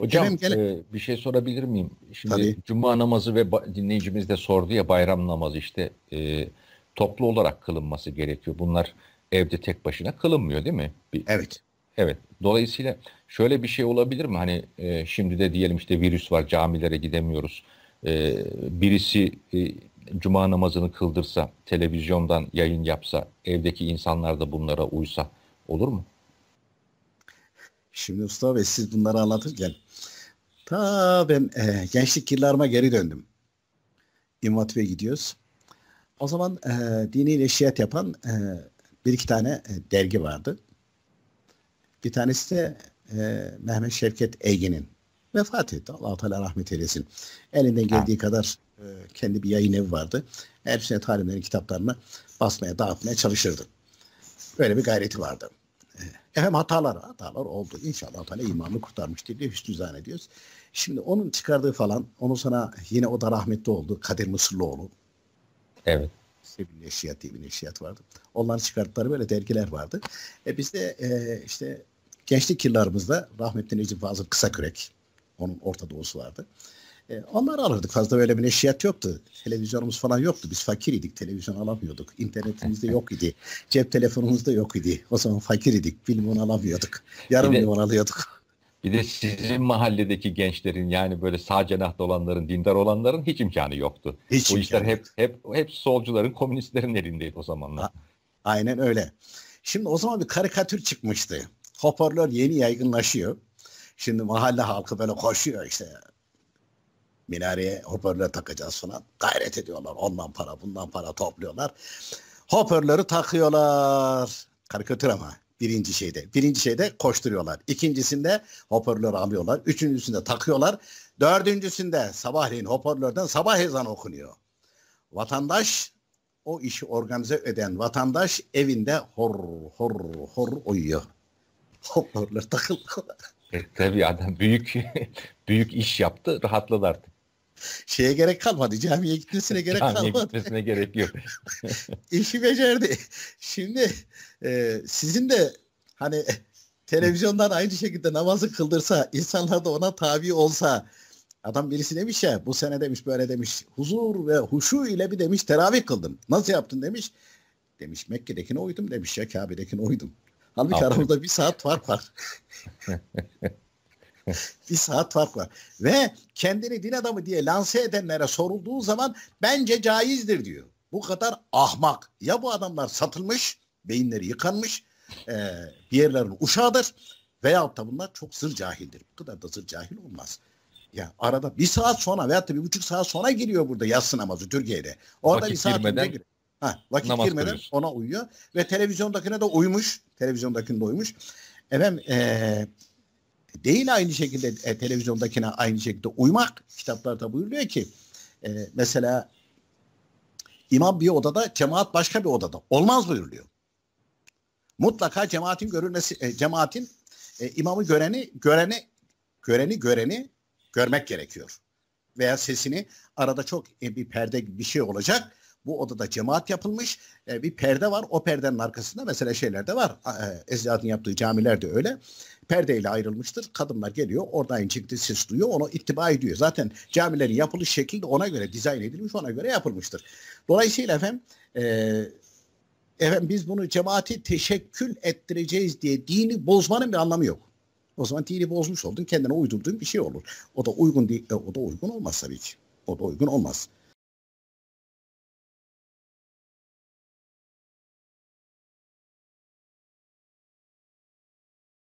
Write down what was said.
Hocam Kerem, Kerem. E, bir şey sorabilir miyim? Şimdi Tabii. cuma namazı ve dinleyicimiz de sordu ya bayram namazı işte e, toplu olarak kılınması gerekiyor. Bunlar evde tek başına kılınmıyor değil mi? Bir, evet. Evet. Dolayısıyla şöyle bir şey olabilir mi? Hani e, şimdi de diyelim işte virüs var camilere gidemiyoruz. E, birisi e, cuma namazını kıldırsa, televizyondan yayın yapsa, evdeki insanlar da bunlara uysa olur mu? Şimdi usta ve siz bunları anlatırken ta ben e, gençlik yıllarıma geri döndüm. İmam gidiyoruz. O zaman e, eh, diniyle şiat yapan e, bir iki tane e, dergi vardı. Bir tanesi de e, Mehmet Şevket Ege'nin vefat etti. Allah Teala rahmet eylesin. Elinden geldiği ha. kadar e, kendi bir yayın evi vardı. Her sene talimlerin kitaplarını basmaya, dağıtmaya çalışırdı. Böyle bir gayreti vardı. Efendim hatalar hatalar oldu. İnşallah hani imanı kurtarmıştır diye hüsnü zannediyoruz. Şimdi onun çıkardığı falan onu sana yine o da rahmetli oldu. Kadir Mısırlıoğlu. Evet. İşte bir neşriyat diye bir neşriyat vardı. Onların çıkarttıkları böyle dergiler vardı. E biz de e, işte gençlik yıllarımızda rahmetli Necip Fazıl Kısakürek onun Orta Doğu'su vardı. E, onları alırdık. Fazla böyle bir neşriyat yoktu. Televizyonumuz falan yoktu. Biz fakir idik. Televizyon alamıyorduk. İnternetimiz de yok idi. Cep telefonumuz da yok idi. O zaman fakir idik. Milyon alamıyorduk. Yarım milyon alıyorduk. Bir de sizin mahalledeki gençlerin yani böyle sağ cenahta olanların, dindar olanların hiç imkanı yoktu. Hiç Bu işler hep hep hep solcuların, komünistlerin elindeydi o zamanlar. A- Aynen öyle. Şimdi o zaman bir karikatür çıkmıştı. Hoparlör yeni yaygınlaşıyor. Şimdi mahalle halkı böyle koşuyor işte minareye hoparlöre takacağız falan. Gayret ediyorlar. Ondan para bundan para topluyorlar. Hoparlörü takıyorlar. Karikatür ama birinci şeyde. Birinci şeyde koşturuyorlar. İkincisinde hoparlörü alıyorlar. Üçüncüsünde takıyorlar. Dördüncüsünde sabahleyin hoparlörden sabah ezanı okunuyor. Vatandaş o işi organize eden vatandaş evinde hor hor hor uyuyor. Hoparlör takıldı. E, tabii adam büyük büyük iş yaptı. Rahatladı artık. Şeye gerek kalmadı. Camiye gitmesine gerek Camiye kalmadı. Camiye gitmesine gerek yok. İşi becerdi. Şimdi e, sizin de hani televizyondan aynı şekilde namazı kıldırsa, insanlar da ona tabi olsa, adam birisi demiş ya bu sene demiş böyle demiş huzur ve huşu ile bir demiş teravih kıldım. Nasıl yaptın demiş. Demiş Mekke'dekine uydum demiş ya Kabe'dekine uydum. Halbuki Aferin. aramızda bir saat fark var. bir saat fark var. Ve kendini din adamı diye lanse edenlere sorulduğu zaman bence caizdir diyor. Bu kadar ahmak. Ya bu adamlar satılmış, beyinleri yıkanmış, e, bir yerlerin uşağıdır veyahut da bunlar çok sır cahildir. Bu kadar da sır cahil olmaz. Ya arada bir saat sonra veyahut da bir buçuk saat sonra giriyor burada yatsı namazı Türkiye'de. Orada vakit bir saat girmeden, önce giriyor. Ha, vakit namaz girmeden kılıyorsun. ona uyuyor ve televizyondakine de uymuş. Televizyondakine de uymuş. Efendim eee değil aynı şekilde e, televizyondakine aynı şekilde uymak kitaplarda buyuruyor ki e, mesela imam bir odada cemaat başka bir odada olmaz buyuruluyor. Mutlaka cemaatin görülmesi e, cemaatin e, imamı göreni göreni göreni göreni görmek gerekiyor. Veya sesini arada çok e, bir perde bir şey olacak bu odada cemaat yapılmış. E, bir perde var. O perdenin arkasında mesela şeyler de var. E, Ecdad'ın yaptığı camiler de öyle. Perdeyle ayrılmıştır. Kadınlar geliyor. Oradan çıktı ses duyuyor. Onu ittiba ediyor. Zaten camilerin yapılış şekli de ona göre dizayn edilmiş. Ona göre yapılmıştır. Dolayısıyla efendim e, efendim biz bunu cemaati teşekkül ettireceğiz diye dini bozmanın bir anlamı yok. O zaman dini bozmuş oldun, kendine uydurduğun bir şey olur. O da uygun değil, e, o da uygun olmaz tabii ki. O da uygun olmaz.